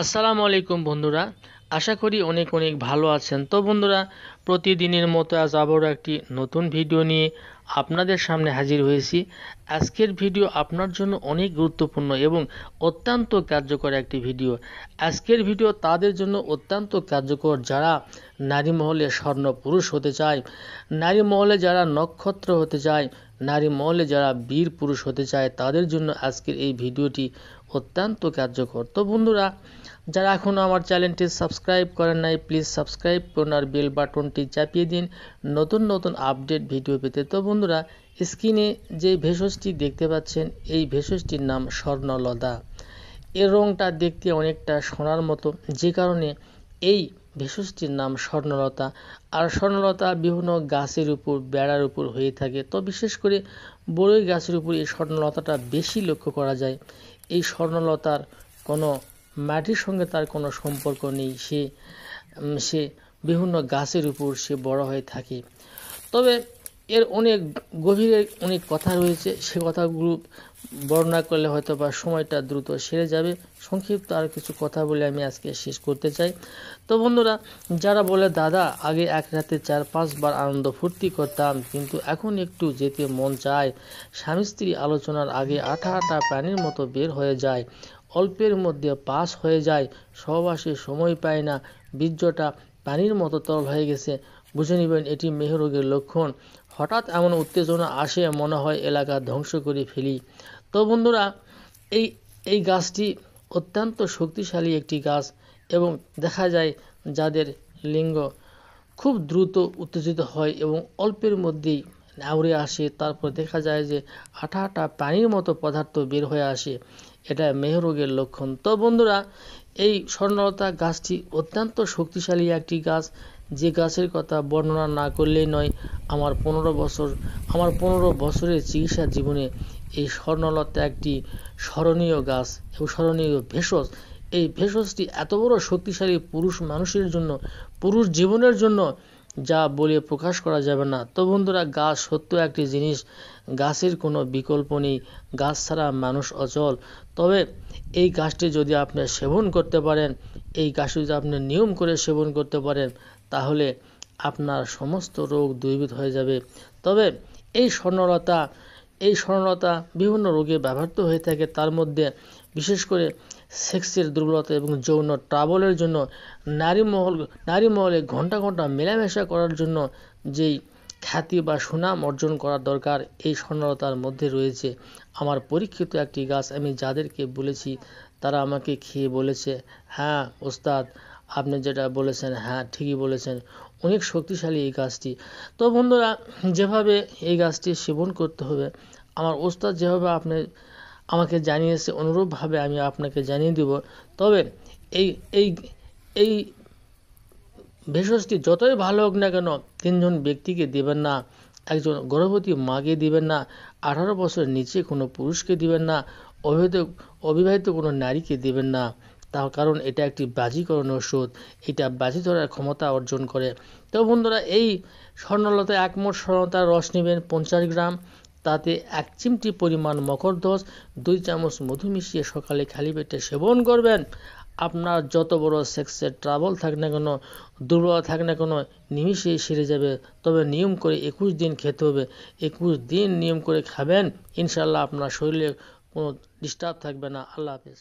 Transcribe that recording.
আসসালামু আলাইকুম বন্ধুরা আশা করি অনেক অনেক ভালো আছেন তো বন্ধুরা প্রতিদিনের মতো আজ আবারও একটি নতুন ভিডিও নিয়ে আপনাদের সামনে হাজির হয়েছি আজকের ভিডিও আপনার জন্য অনেক গুরুত্বপূর্ণ এবং অত্যন্ত কার্যকর একটি ভিডিও আজকের ভিডিও তাদের জন্য অত্যন্ত কার্যকর যারা নারী মহলে স্বর্ণ পুরুষ হতে চায় নারী মহলে যারা নক্ষত্র হতে চায় নারী মহলে যারা বীর পুরুষ হতে চায় তাদের জন্য আজকের এই ভিডিওটি অত্যন্ত কার্যকর তো বন্ধুরা যারা এখনও আমার চ্যানেলটি সাবস্ক্রাইব করেন নাই প্লিজ সাবস্ক্রাইব করুন আর বেল বাটনটি চাপিয়ে দিন নতুন নতুন আপডেট ভিডিও পেতে তো বন্ধুরা স্ক্রিনে যে ভেষজটি দেখতে পাচ্ছেন এই ভেষজটির নাম স্বর্ণলতা এর রঙটা দেখতে অনেকটা সোনার মতো যে কারণে এই ভেষজটির নাম স্বর্ণলতা আর স্বর্ণলতা বিভিন্ন গাছের উপর বেড়ার উপর হয়ে থাকে তো বিশেষ করে বড়ই গাছের উপর এই স্বর্ণলতাটা বেশি লক্ষ্য করা যায় এই স্বর্ণলতার কোনো মাটির সঙ্গে তার কোনো সম্পর্ক নেই সে সে বিভিন্ন গাছের উপর সে বড় হয়ে থাকে তবে এর অনেক গভীরে অনেক কথা রয়েছে সে কথাগুলো বর্ণনা করলে হয়তো বা সময়টা দ্রুত সেরে যাবে সংক্ষিপ্ত আর কিছু কথা বলে আমি আজকে শেষ করতে চাই তো বন্ধুরা যারা বলে দাদা আগে এক রাতে চার পাঁচবার আনন্দ ফুর্তি করতাম কিন্তু এখন একটু যেতে মন চায় স্বামী স্ত্রী আলোচনার আগে আঠা আঠা প্রাণীর মতো বের হয়ে যায় অল্পের মধ্যে পাস হয়ে যায় সহবাসে সময় পায় না বীর্যটা পানির মতো তরল হয়ে গেছে বুঝে নেবেন এটি মেহরোগের লক্ষণ হঠাৎ এমন উত্তেজনা আসে মনে হয় এলাকা ধ্বংস করে ফেলি তো বন্ধুরা এই এই গাছটি অত্যন্ত শক্তিশালী একটি গাছ এবং দেখা যায় যাদের লিঙ্গ খুব দ্রুত উত্তেজিত হয় এবং অল্পের মধ্যেই নাউরে আসে তারপর দেখা যায় যে আঠা আঠা পানির মতো পদার্থ বের হয়ে আসে এটা মেহরোগের লক্ষণ তো বন্ধুরা এই স্বর্ণলতা গাছটি অত্যন্ত শক্তিশালী একটি গাছ যে গাছের কথা বর্ণনা না করলেই নয় আমার পনেরো বছর আমার পনেরো বছরের চিকিৎসা জীবনে এই স্বর্ণলতা একটি স্মরণীয় গাছ এবং স্মরণীয় ভেষজ এই ভেষজটি এত বড় শক্তিশালী পুরুষ মানুষের জন্য পুরুষ জীবনের জন্য যা বলে প্রকাশ করা যাবে না তো বন্ধুরা গাছ সত্য একটি জিনিস গাছের কোনো বিকল্প নেই গাছ ছাড়া মানুষ অচল তবে এই গাছটি যদি আপনি সেবন করতে পারেন এই যদি আপনি নিয়ম করে সেবন করতে পারেন তাহলে আপনার সমস্ত রোগ দূরীভূত হয়ে যাবে তবে এই স্বর্ণলতা এই স্বর্ণলতা বিভিন্ন রোগে ব্যবহৃত হয়ে থাকে তার মধ্যে বিশেষ করে সেক্সের দুর্বলতা এবং যৌন ট্রাবলের জন্য নারী মহল নারী মহলে ঘন্টা ঘন্টা মেলামেশা করার জন্য যেই খ্যাতি বা সুনাম অর্জন করার দরকার এই স্বর্ণলতার মধ্যে রয়েছে আমার পরীক্ষিত একটি গাছ আমি যাদেরকে বলেছি তারা আমাকে খেয়ে বলেছে হ্যাঁ ওস্তাদ আপনি যেটা বলেছেন হ্যাঁ ঠিকই বলেছেন অনেক শক্তিশালী এই গাছটি তো বন্ধুরা যেভাবে এই গাছটি সেবন করতে হবে আমার ওস্তাদ যেভাবে আপনি আমাকে জানিয়েছে অনুরূপভাবে আমি আপনাকে জানিয়ে দেব তবে এই এই এই ভেষজটি যতই ভালো হোক না কেন তিনজন ব্যক্তিকে দেবেন না একজন গর্ভবতী মাকে দিবেন না আঠারো বছরের নিচে কোনো পুরুষকে দিবেন না অবিবাহিত অবিবাহিত কোনো নারীকে দিবেন না তার কারণ এটা একটি বাজিকরণ ওষুধ এটা বাজি ধরার ক্ষমতা অর্জন করে তো বন্ধুরা এই স্বর্ণলতা একমোট স্বর্ণতার রস নেবেন পঞ্চাশ গ্রাম তাতে এক চিমটি পরিমাণ মকরধ্বজ দুই চামচ মধু মিশিয়ে সকালে খালি পেটে সেবন করবেন আপনার যত বড় সেক্সের ট্রাবল থাক না কোনো দুর্বল থাক না কোনো নিমিষেই সেরে যাবে তবে নিয়ম করে একুশ দিন খেতে হবে একুশ দিন নিয়ম করে খাবেন ইনশাল্লাহ আপনার শরীরে কোনো ডিস্টার্ব থাকবে না আল্লাহ হাফিজ